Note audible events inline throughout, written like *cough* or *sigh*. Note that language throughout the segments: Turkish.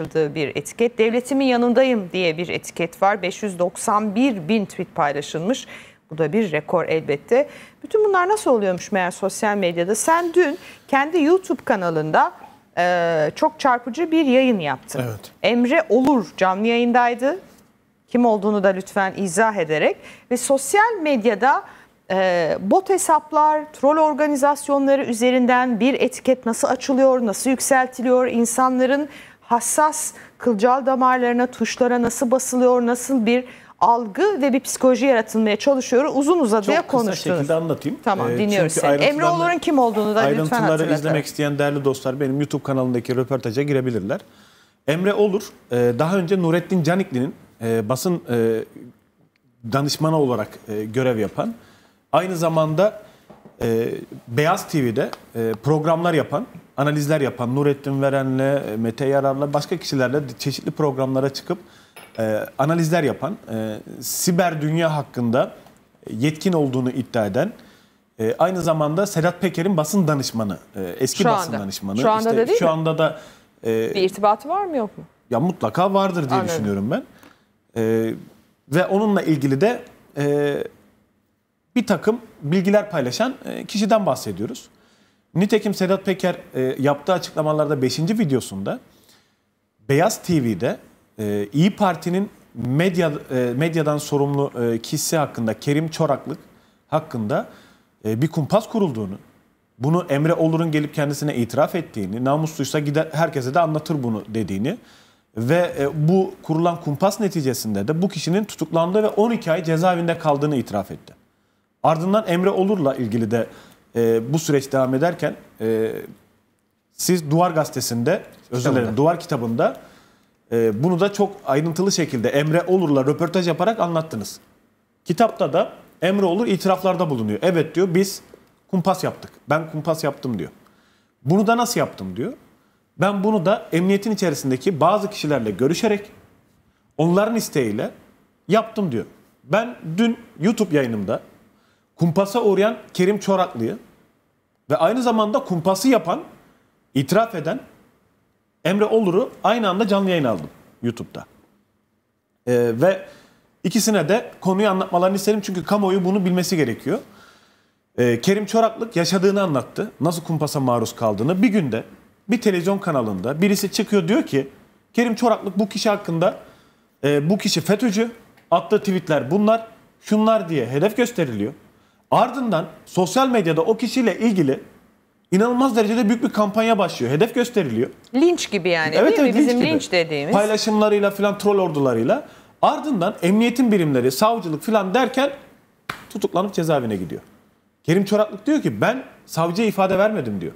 paylaşıldığı bir etiket. Devletimin yanındayım diye bir etiket var. 591 bin tweet paylaşılmış. Bu da bir rekor elbette. Bütün bunlar nasıl oluyormuş meğer sosyal medyada? Sen dün kendi YouTube kanalında e, çok çarpıcı bir yayın yaptın. Evet. Emre Olur canlı yayındaydı. Kim olduğunu da lütfen izah ederek. Ve sosyal medyada e, bot hesaplar, troll organizasyonları üzerinden bir etiket nasıl açılıyor, nasıl yükseltiliyor, insanların hassas kılcal damarlarına, tuşlara nasıl basılıyor, nasıl bir algı ve bir psikoloji yaratılmaya çalışıyor. Uzun uzadıya konuştunuz. Çok kısa şekilde anlatayım. Tamam ee, dinliyoruz seni. Emre Olur'un kim olduğunu da lütfen hatırlatın. Ayrıntıları izlemek isteyen değerli dostlar benim YouTube kanalındaki röportaja girebilirler. Emre Olur e, daha önce Nurettin Canikli'nin e, basın e, danışmanı olarak görev yapan, aynı zamanda Beyaz TV'de programlar yapan analizler yapan Nurettin Veren'le, e, Mete Yarar'la başka kişilerle çeşitli programlara çıkıp e, analizler yapan, e, siber dünya hakkında yetkin olduğunu iddia eden e, aynı zamanda Sedat Peker'in basın danışmanı, e, eski şu basın anda. danışmanı. Şu anda işte, da değil Şu mi? anda da e, bir irtibatı var mı yok mu? Ya mutlaka vardır diye Anladım. düşünüyorum ben. E, ve onunla ilgili de e, bir takım bilgiler paylaşan e, kişiden bahsediyoruz. Nitekim Sedat Peker e, yaptığı açıklamalarda 5. videosunda Beyaz TV'de e, İyi Parti'nin medya e, medyadan sorumlu e, kişisi hakkında Kerim Çoraklık hakkında e, bir kumpas kurulduğunu, bunu Emre Olur'un gelip kendisine itiraf ettiğini, namusluysa gider herkese de anlatır bunu dediğini ve e, bu kurulan kumpas neticesinde de bu kişinin tutuklandığı ve 12 ay cezaevinde kaldığını itiraf etti. Ardından Emre Olur'la ilgili de e, bu süreç devam ederken e, siz Duvar Gazetesi'nde, özür dilerim Duvar kitabında e, bunu da çok ayrıntılı şekilde Emre Olur'la röportaj yaparak anlattınız. Kitapta da Emre Olur itiraflarda bulunuyor. Evet diyor biz kumpas yaptık. Ben kumpas yaptım diyor. Bunu da nasıl yaptım diyor. Ben bunu da emniyetin içerisindeki bazı kişilerle görüşerek onların isteğiyle yaptım diyor. Ben dün YouTube yayınımda kumpasa uğrayan Kerim Çoraklı'yı ve aynı zamanda kumpası yapan, itiraf eden Emre Olur'u aynı anda canlı yayın aldım YouTube'da. Ee, ve ikisine de konuyu anlatmalarını isterim çünkü kamuoyu bunu bilmesi gerekiyor. Ee, Kerim Çoraklık yaşadığını anlattı. Nasıl kumpasa maruz kaldığını. Bir günde bir televizyon kanalında birisi çıkıyor diyor ki Kerim Çoraklık bu kişi hakkında e, bu kişi FETÖ'cü, attığı tweetler bunlar, şunlar diye hedef gösteriliyor. Ardından sosyal medyada o kişiyle ilgili inanılmaz derecede büyük bir kampanya başlıyor. Hedef gösteriliyor. Linç gibi yani evet, değil evet, mi? Bizim linç, gibi. linç dediğimiz. Paylaşımlarıyla filan troll ordularıyla. Ardından emniyetin birimleri, savcılık filan derken tutuklanıp cezaevine gidiyor. Kerim Çoraklık diyor ki ben savcıya ifade vermedim diyor.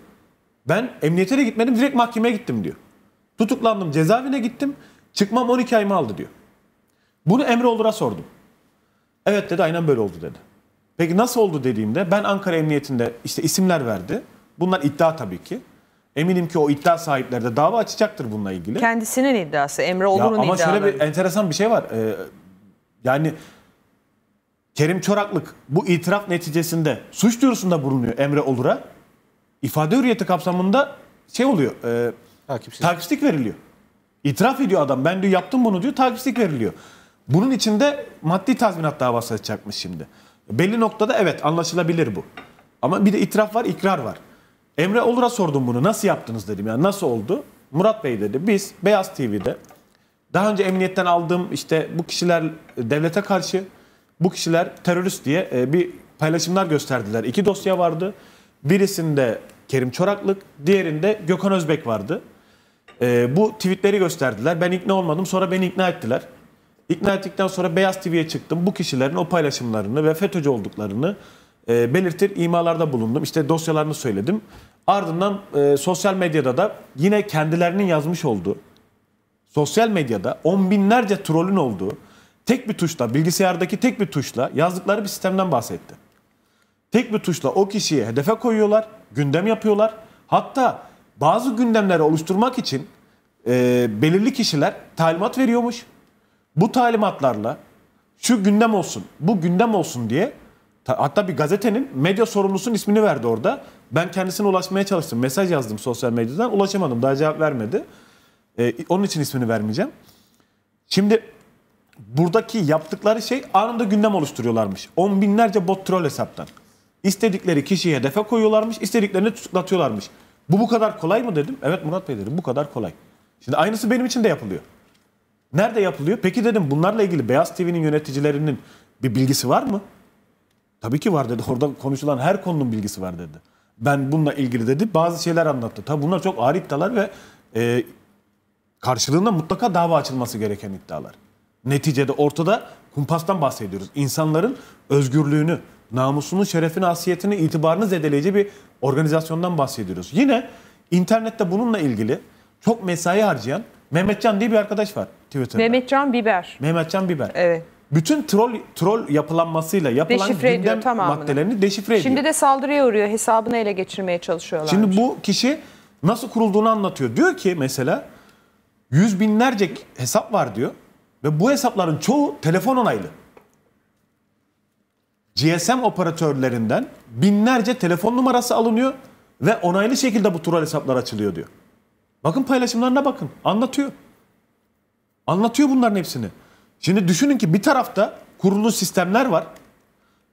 Ben emniyete de gitmedim direkt mahkemeye gittim diyor. Tutuklandım cezaevine gittim. Çıkmam 12 ayımı aldı diyor. Bunu Emre Olur'a sordum. Evet dedi aynen böyle oldu dedi. Peki nasıl oldu dediğimde ben Ankara Emniyetinde işte isimler verdi. Bunlar iddia tabii ki. Eminim ki o iddia sahipleri de dava açacaktır bununla ilgili. Kendisinin iddiası, Emre Olur'un iddiası. Ama iddiaları. şöyle bir enteresan bir şey var. Ee, yani Kerim Çoraklık bu itiraf neticesinde suç duyurusunda bulunuyor Emre Olur'a. İfade hürriyeti kapsamında şey oluyor. E, Takipsiz. veriliyor. İtiraf ediyor adam. Ben diyor yaptım bunu diyor. Takipsizlik veriliyor. Bunun içinde maddi tazminat davası açacakmış şimdi. Belli noktada evet anlaşılabilir bu. Ama bir de itiraf var, ikrar var. Emre Olur'a sordum bunu. Nasıl yaptınız dedim. Yani nasıl oldu? Murat Bey dedi. Biz Beyaz TV'de daha önce emniyetten aldığım işte bu kişiler devlete karşı bu kişiler terörist diye e, bir paylaşımlar gösterdiler. İki dosya vardı. Birisinde Kerim Çoraklık, diğerinde Gökhan Özbek vardı. E, bu tweetleri gösterdiler. Ben ikna olmadım. Sonra beni ikna ettiler. İkna ettikten sonra Beyaz TV'ye çıktım. Bu kişilerin o paylaşımlarını ve FETÖ'cü olduklarını e, belirtir imalarda bulundum. İşte dosyalarını söyledim. Ardından e, sosyal medyada da yine kendilerinin yazmış olduğu, sosyal medyada on binlerce trolün olduğu, tek bir tuşla, bilgisayardaki tek bir tuşla yazdıkları bir sistemden bahsetti. Tek bir tuşla o kişiyi hedefe koyuyorlar, gündem yapıyorlar. Hatta bazı gündemleri oluşturmak için e, belirli kişiler talimat veriyormuş bu talimatlarla şu gündem olsun, bu gündem olsun diye hatta bir gazetenin medya sorumlusunun ismini verdi orada. Ben kendisine ulaşmaya çalıştım. Mesaj yazdım sosyal medyadan. Ulaşamadım. Daha cevap vermedi. Ee, onun için ismini vermeyeceğim. Şimdi buradaki yaptıkları şey anında gündem oluşturuyorlarmış. On binlerce bot troll hesaptan. İstedikleri kişiyi hedefe koyuyorlarmış, istediklerini tutuklatıyorlarmış. Bu bu kadar kolay mı dedim? Evet Murat Bey dedim bu kadar kolay. Şimdi aynısı benim için de yapılıyor. Nerede yapılıyor? Peki dedim bunlarla ilgili Beyaz TV'nin yöneticilerinin bir bilgisi var mı? Tabii ki var dedi. *laughs* Orada konuşulan her konunun bilgisi var dedi. Ben bununla ilgili dedi bazı şeyler anlattı. Tabii bunlar çok ağır iddialar ve e, karşılığında mutlaka dava açılması gereken iddialar. Neticede ortada kumpastan bahsediyoruz. İnsanların özgürlüğünü, namusunu, şerefini, asiyetini, itibarını zedeleyici bir organizasyondan bahsediyoruz. Yine internette bununla ilgili çok mesai harcayan Mehmetcan diye bir arkadaş var Twitter'da. Mehmetcan Biber. Mehmetcan Biber. Evet. Bütün troll troll yapılanmasıyla yapılan deşifre gündem ediyor, maddelerini deşifre ediyor. Şimdi de saldırıya uğruyor. Hesabını ele geçirmeye çalışıyorlar. Şimdi bu kişi nasıl kurulduğunu anlatıyor. Diyor ki mesela yüz binlerce hesap var diyor. Ve bu hesapların çoğu telefon onaylı. GSM operatörlerinden binlerce telefon numarası alınıyor ve onaylı şekilde bu troll hesaplar açılıyor diyor. Bakın paylaşımlarına bakın. Anlatıyor. Anlatıyor bunların hepsini. Şimdi düşünün ki bir tarafta kurulu sistemler var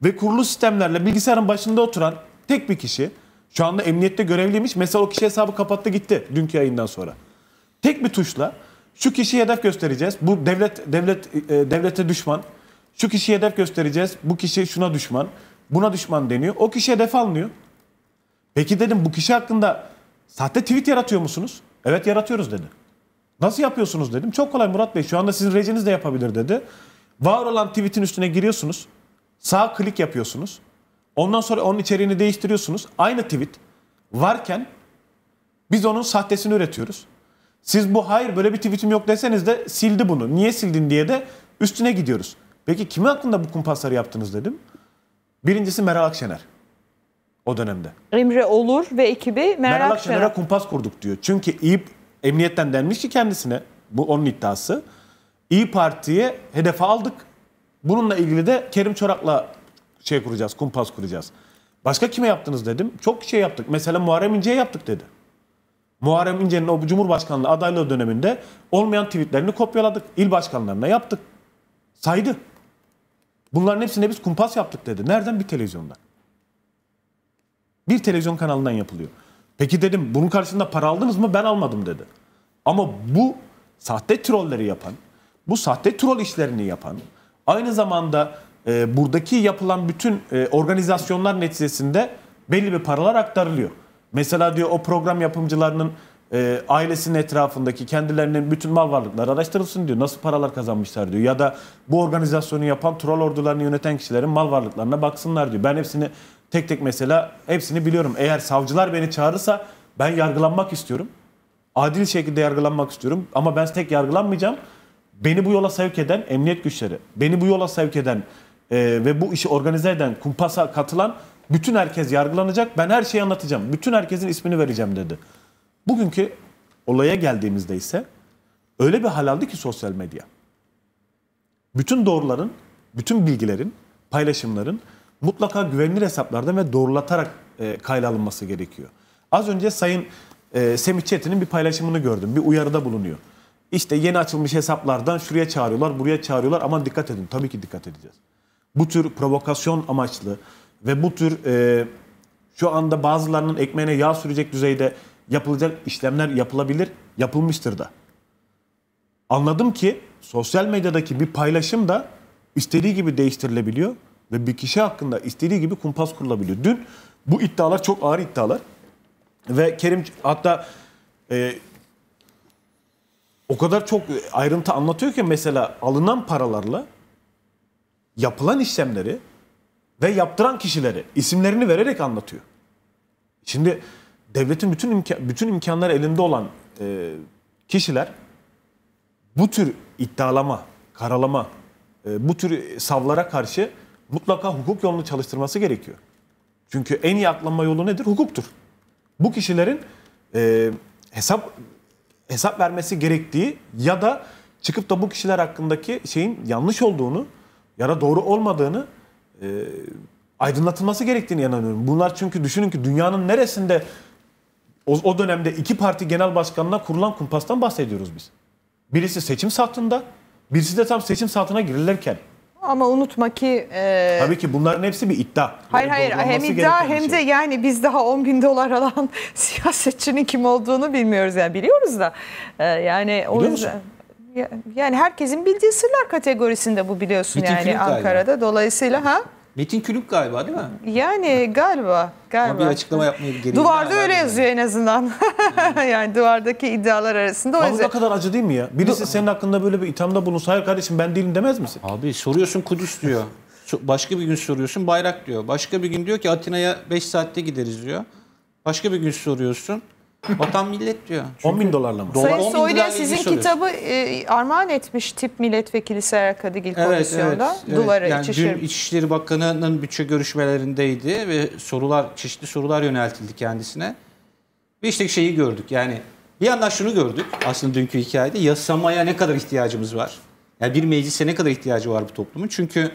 ve kurulu sistemlerle bilgisayarın başında oturan tek bir kişi şu anda emniyette görevliymiş. Mesela o kişi hesabı kapattı gitti dünkü yayından sonra. Tek bir tuşla şu kişiyi hedef göstereceğiz. Bu devlet devlet e, devlete düşman. Şu kişiyi hedef göstereceğiz. Bu kişi şuna düşman. Buna düşman deniyor. O kişi hedef alınıyor. Peki dedim bu kişi hakkında sahte tweet yaratıyor musunuz? Evet yaratıyoruz dedi. Nasıl yapıyorsunuz dedim. Çok kolay Murat Bey şu anda sizin rejiniz de yapabilir dedi. Var olan tweetin üstüne giriyorsunuz. Sağ klik yapıyorsunuz. Ondan sonra onun içeriğini değiştiriyorsunuz. Aynı tweet varken biz onun sahtesini üretiyoruz. Siz bu hayır böyle bir tweetim yok deseniz de sildi bunu. Niye sildin diye de üstüne gidiyoruz. Peki kimi hakkında bu kumpasları yaptınız dedim. Birincisi Meral Akşener o dönemde. Emre Olur ve ekibi Meral Meral Akşener'e kumpas kurduk diyor. Çünkü iyi emniyetten denmiş ki kendisine bu onun iddiası. İyi Parti'ye hedefe aldık. Bununla ilgili de Kerim Çorak'la şey kuracağız, kumpas kuracağız. Başka kime yaptınız dedim. Çok şey yaptık. Mesela Muharrem İnce'ye yaptık dedi. Muharrem İnce'nin o Cumhurbaşkanlığı adaylığı döneminde olmayan tweetlerini kopyaladık. İl başkanlarına yaptık. Saydı. Bunların hepsine biz kumpas yaptık dedi. Nereden? Bir televizyonda? Bir televizyon kanalından yapılıyor. Peki dedim bunun karşısında para aldınız mı? Ben almadım dedi. Ama bu sahte trolleri yapan, bu sahte troll işlerini yapan, aynı zamanda e, buradaki yapılan bütün e, organizasyonlar neticesinde belli bir paralar aktarılıyor. Mesela diyor o program yapımcılarının e, ailesinin etrafındaki kendilerinin bütün mal varlıkları araştırılsın diyor. Nasıl paralar kazanmışlar diyor. Ya da bu organizasyonu yapan troll ordularını yöneten kişilerin mal varlıklarına baksınlar diyor. Ben hepsini Tek tek mesela hepsini biliyorum. Eğer savcılar beni çağırırsa ben yargılanmak istiyorum. Adil şekilde yargılanmak istiyorum ama ben tek yargılanmayacağım. Beni bu yola sevk eden emniyet güçleri, beni bu yola sevk eden e, ve bu işi organize eden, kumpasa katılan bütün herkes yargılanacak. Ben her şeyi anlatacağım. Bütün herkesin ismini vereceğim dedi. Bugünkü olaya geldiğimizde ise öyle bir hal aldı ki sosyal medya. Bütün doğruların, bütün bilgilerin, paylaşımların mutlaka güvenilir hesaplardan ve doğrulatarak e, kayda alınması gerekiyor. Az önce Sayın e, Semih Çetin'in bir paylaşımını gördüm. Bir uyarıda bulunuyor. İşte yeni açılmış hesaplardan şuraya çağırıyorlar, buraya çağırıyorlar. Aman dikkat edin. Tabii ki dikkat edeceğiz. Bu tür provokasyon amaçlı ve bu tür e, şu anda bazılarının ekmeğine yağ sürecek düzeyde yapılacak işlemler yapılabilir, yapılmıştır da. Anladım ki sosyal medyadaki bir paylaşım da istediği gibi değiştirilebiliyor ve bir kişi hakkında istediği gibi kumpas kurulabiliyor. Dün bu iddialar çok ağır iddialar ve Kerim hatta e, o kadar çok ayrıntı anlatıyor ki mesela alınan paralarla yapılan işlemleri ve yaptıran kişileri isimlerini vererek anlatıyor. Şimdi devletin bütün imka bütün imkanları elinde olan e, kişiler bu tür iddialama, karalama, e, bu tür savlara karşı mutlaka hukuk yolunu çalıştırması gerekiyor. Çünkü en iyi aklanma yolu nedir? Hukuktur. Bu kişilerin e, hesap hesap vermesi gerektiği ya da çıkıp da bu kişiler hakkındaki şeyin yanlış olduğunu ya da doğru olmadığını e, aydınlatılması gerektiğini inanıyorum. Bunlar çünkü düşünün ki dünyanın neresinde o, o dönemde iki parti genel başkanına kurulan kumpastan bahsediyoruz biz. Birisi seçim saatinde, birisi de tam seçim saatine girilirken. Ama unutma ki... E... Tabii ki bunların hepsi bir iddia. Hayır yani hayır hem iddia hem şey. de yani biz daha 10 bin dolar alan *laughs* siyasetçinin kim olduğunu bilmiyoruz. Yani biliyoruz da e, yani Biliyor yüzden... Musun? Yani herkesin bildiği sırlar kategorisinde bu biliyorsun Bütün yani Ankara'da. Yani. Dolayısıyla ha Metin Külük galiba değil mi? Yani galiba. galiba. Ama bir açıklama yapmaya gereği Duvarda öyle yani. yazıyor en azından. Yani. *laughs* yani duvardaki iddialar arasında. O Ama yüzden... ne kadar acı değil mi ya? Birisi senin hakkında böyle bir ithamda bulunsa hayır kardeşim ben değilim demez misin? Abi soruyorsun Kudüs diyor. Başka bir gün soruyorsun bayrak diyor. Başka bir gün diyor ki Atina'ya 5 saatte gideriz diyor. Başka bir gün soruyorsun Vatan millet diyor. Çünkü 10 bin dolarla mı? Dolar, Sayın Soylu'ya sizin kitabı şey e, armağan etmiş tip milletvekili Serhat Kadıgil evet, komisyonda. Evet, Duvara evet. yani içişir. Dün İçişleri Bakanı'nın bütçe görüşmelerindeydi ve sorular çeşitli sorular yöneltildi kendisine. Ve işte şeyi gördük yani bir yandan şunu gördük aslında dünkü hikayede yasamaya ne kadar ihtiyacımız var? Yani bir meclise ne kadar ihtiyacı var bu toplumun? Çünkü